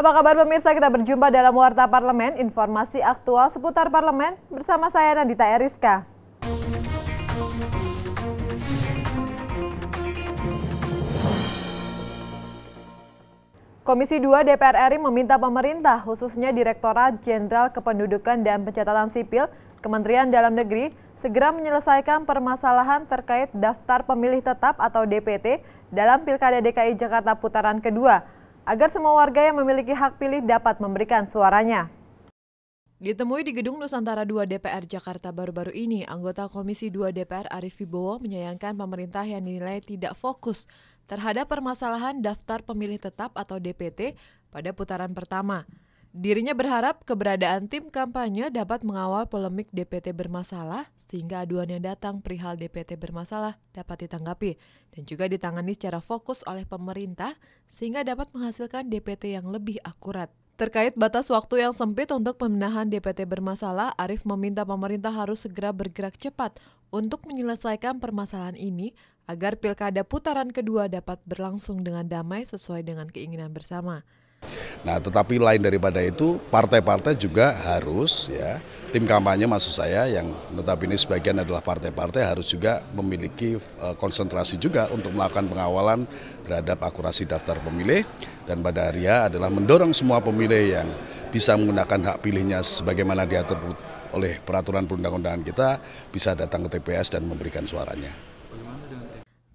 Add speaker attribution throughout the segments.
Speaker 1: Apa kabar pemirsa? Kita berjumpa dalam Warta Parlemen, informasi aktual seputar parlemen bersama saya Nandita Eriska. Komisi 2 DPR RI meminta pemerintah, khususnya Direktorat Jenderal Kependudukan dan Pencatatan Sipil, Kementerian Dalam Negeri, segera menyelesaikan permasalahan terkait daftar pemilih tetap atau DPT dalam Pilkada DKI Jakarta putaran kedua agar semua warga yang memiliki hak pilih dapat memberikan suaranya. Ditemui di Gedung Nusantara 2 DPR Jakarta baru-baru ini, anggota Komisi 2 DPR Arif Wibowo menyayangkan pemerintah yang dinilai tidak fokus terhadap permasalahan daftar pemilih tetap atau DPT pada putaran pertama. Dirinya berharap keberadaan tim kampanye dapat mengawal polemik DPT bermasalah sehingga aduan yang datang perihal DPT bermasalah dapat ditanggapi dan juga ditangani secara fokus oleh pemerintah sehingga dapat menghasilkan DPT yang lebih akurat. Terkait batas waktu yang sempit untuk pemenahan DPT bermasalah, Arif meminta pemerintah harus segera bergerak cepat untuk menyelesaikan permasalahan ini agar pilkada putaran kedua dapat berlangsung dengan damai sesuai dengan keinginan bersama. Nah, tetapi lain daripada itu, partai-partai juga harus ya tim kampanye maksud saya yang notabene sebagian adalah partai-partai harus juga memiliki eh, konsentrasi juga untuk melakukan pengawalan terhadap akurasi daftar pemilih dan pada area adalah mendorong semua pemilih yang bisa menggunakan hak pilihnya sebagaimana diatur oleh peraturan perundang-undangan kita bisa datang ke TPS dan memberikan suaranya.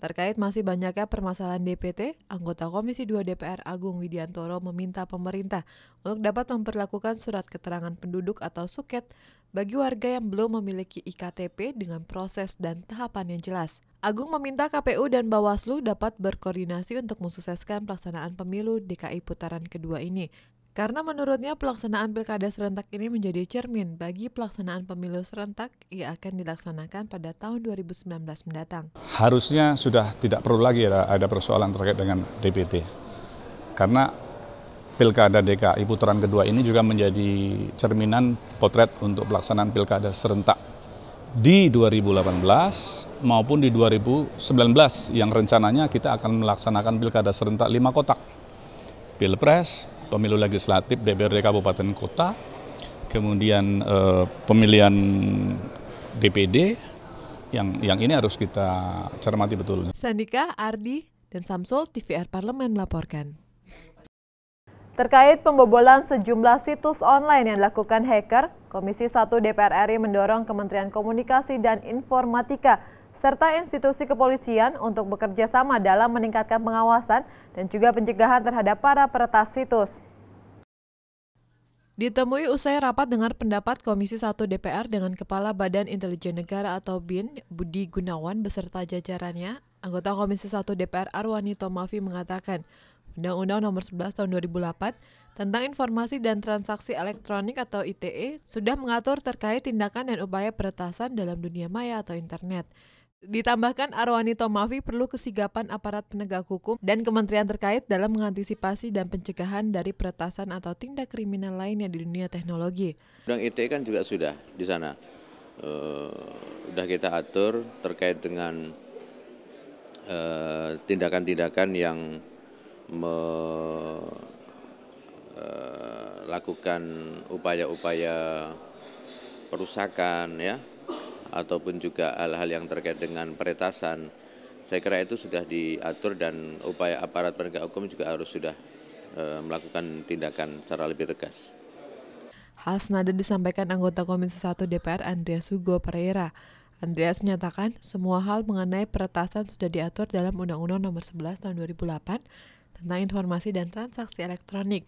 Speaker 1: Terkait masih banyaknya permasalahan DPT, anggota Komisi 2 DPR Agung Widiantoro meminta pemerintah untuk dapat memperlakukan surat keterangan penduduk atau suket bagi warga yang belum memiliki IKTP dengan proses dan tahapan yang jelas. Agung meminta KPU dan Bawaslu dapat berkoordinasi untuk mensukseskan pelaksanaan pemilu DKI putaran kedua ini, karena menurutnya pelaksanaan pilkada serentak ini menjadi cermin bagi pelaksanaan pemilu serentak yang akan dilaksanakan pada tahun 2019 mendatang. Harusnya sudah tidak perlu lagi ada, ada persoalan terkait dengan DPT. Karena pilkada DKI putaran kedua ini juga menjadi cerminan potret untuk pelaksanaan pilkada serentak di 2018 maupun di 2019 yang rencananya kita akan melaksanakan pilkada serentak lima kotak. Pilpres, pemilu legislatif DPRD Kabupaten Kota, kemudian eh, pemilihan DPD yang yang ini harus kita cermati betul. Sandika Ardi dan Samsul TVR Parlemen melaporkan. Terkait pembobolan sejumlah situs online yang dilakukan hacker, Komisi 1 DPR RI mendorong Kementerian Komunikasi dan Informatika serta institusi kepolisian untuk bekerja sama dalam meningkatkan pengawasan dan juga pencegahan terhadap para peretas situs. Ditemui usai rapat dengar pendapat Komisi 1 DPR dengan Kepala Badan Intelijen Negara atau BIN, Budi Gunawan beserta jajarannya, anggota Komisi 1 DPR Arwani Tomafi mengatakan, Undang-Undang Nomor 11 Tahun 2008 tentang Informasi dan Transaksi Elektronik atau ITE sudah mengatur terkait tindakan dan upaya peretasan dalam dunia maya atau internet. Ditambahkan Arwani Tomafi perlu kesigapan aparat penegak hukum dan kementerian terkait dalam mengantisipasi dan pencegahan dari peretasan atau tindak kriminal lainnya di dunia teknologi. Undang ITE kan juga sudah di sana. Uh, sudah kita atur terkait dengan eh, tindakan-tindakan uh, yang melakukan eh, uh, upaya-upaya perusakan ya ataupun juga hal-hal yang terkait dengan peretasan, saya kira itu sudah diatur dan upaya aparat penegak hukum juga harus sudah e, melakukan tindakan secara lebih tegas. Hal senada disampaikan anggota Komisi 1 DPR Andreas Hugo Pereira. Andreas menyatakan semua hal mengenai peretasan sudah diatur dalam Undang-Undang Nomor 11 Tahun 2008 tentang Informasi dan Transaksi Elektronik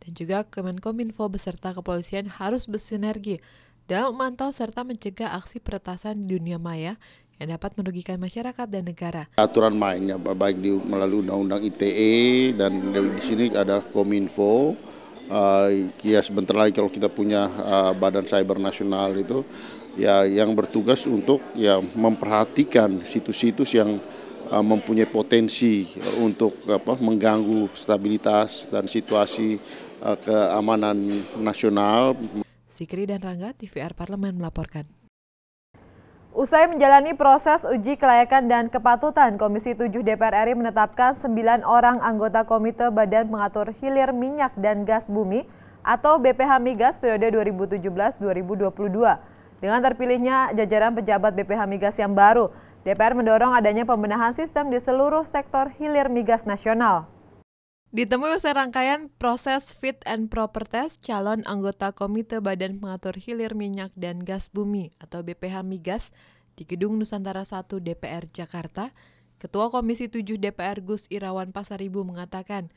Speaker 1: dan juga Kemenkominfo beserta kepolisian harus bersinergi dalam memantau serta mencegah aksi peretasan di dunia maya yang dapat merugikan masyarakat dan negara. Aturan mainnya baik di melalui undang-undang ITE dan di sini ada Kominfo. Uh, ya sebentar lagi kalau kita punya uh, badan cyber nasional itu ya yang bertugas untuk ya memperhatikan situs-situs yang uh, mempunyai potensi untuk apa mengganggu stabilitas dan situasi uh, keamanan nasional. Sikri dan Rangga, TVR Parlemen melaporkan. Usai menjalani proses uji kelayakan dan kepatutan, Komisi 7 DPR RI menetapkan 9 orang anggota Komite Badan Pengatur Hilir Minyak dan Gas Bumi atau BPH Migas periode 2017-2022. Dengan terpilihnya jajaran pejabat BPH Migas yang baru, DPR mendorong adanya pembenahan sistem di seluruh sektor hilir migas nasional. Ditemui usai rangkaian proses fit and proper test calon anggota Komite Badan Pengatur Hilir Minyak dan Gas Bumi atau BPH Migas di Gedung Nusantara 1 DPR Jakarta, Ketua Komisi 7 DPR Gus Irawan Pasaribu mengatakan,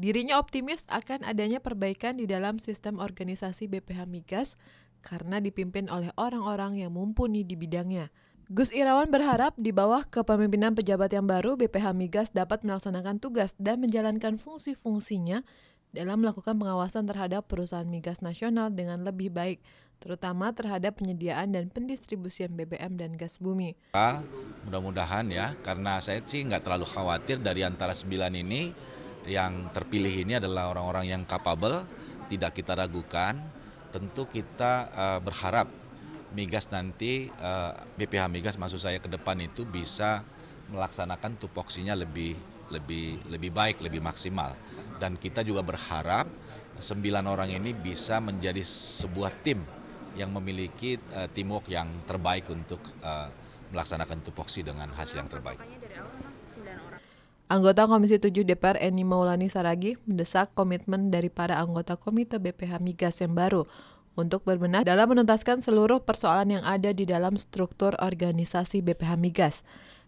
Speaker 1: dirinya optimis akan adanya perbaikan di dalam sistem organisasi BPH Migas karena dipimpin oleh orang-orang yang mumpuni di bidangnya. Gus Irawan berharap di bawah kepemimpinan pejabat yang baru, BPH Migas dapat melaksanakan tugas dan menjalankan fungsi-fungsinya dalam melakukan pengawasan terhadap perusahaan migas nasional dengan lebih baik, terutama terhadap penyediaan dan pendistribusian BBM dan gas bumi. Mudah-mudahan ya, karena saya sih nggak terlalu khawatir dari antara sembilan ini, yang terpilih ini adalah orang-orang yang kapabel, tidak kita ragukan, tentu kita eh, berharap migas nanti BPH eh, migas maksud saya ke depan itu bisa melaksanakan tupoksinya lebih lebih lebih baik, lebih maksimal. Dan kita juga berharap sembilan orang ini bisa menjadi sebuah tim yang memiliki uh, teamwork yang terbaik untuk uh, melaksanakan tupoksi dengan hasil yang terbaik. Anggota Komisi 7 DPR Eni Maulani Saragi mendesak komitmen dari para anggota Komite BPH Migas yang baru untuk berbenah dalam menuntaskan seluruh persoalan yang ada di dalam struktur organisasi BPH Migas.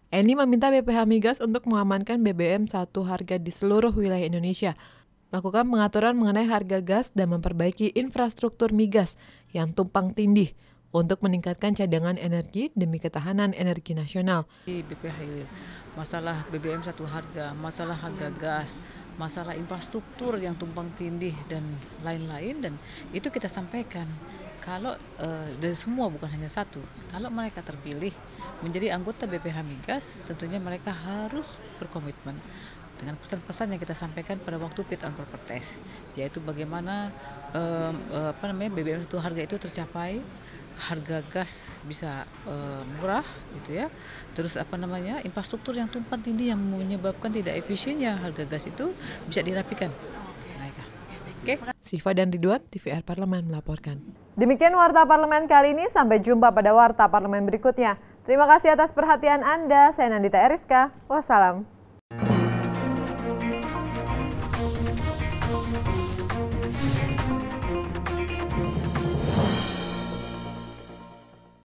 Speaker 1: Eni meminta BPH Migas untuk mengamankan BBM satu harga di seluruh wilayah Indonesia, melakukan pengaturan mengenai harga gas dan memperbaiki infrastruktur migas yang tumpang tindih untuk meningkatkan cadangan energi demi ketahanan energi nasional. BPH, masalah BBM satu harga, masalah harga gas, masalah infrastruktur yang tumpang tindih dan lain-lain dan itu kita sampaikan. Kalau e, dari semua bukan hanya satu, kalau mereka terpilih menjadi anggota BPH Migas, tentunya mereka harus berkomitmen dengan pesan-pesan yang kita sampaikan pada waktu fit on proper test, yaitu bagaimana e, e, apa namanya BBM satu harga itu tercapai, harga gas bisa uh, murah gitu ya. Terus apa namanya infrastruktur yang tumpang tindih yang menyebabkan tidak efisiennya harga gas itu bisa dirapikan. Nah, Oke. Okay. Siva dan Ridwan, TVR Parlemen melaporkan. Demikian Warta Parlemen kali ini. Sampai jumpa pada Warta Parlemen berikutnya. Terima kasih atas perhatian Anda. Saya Nandita Eriska. Wassalam.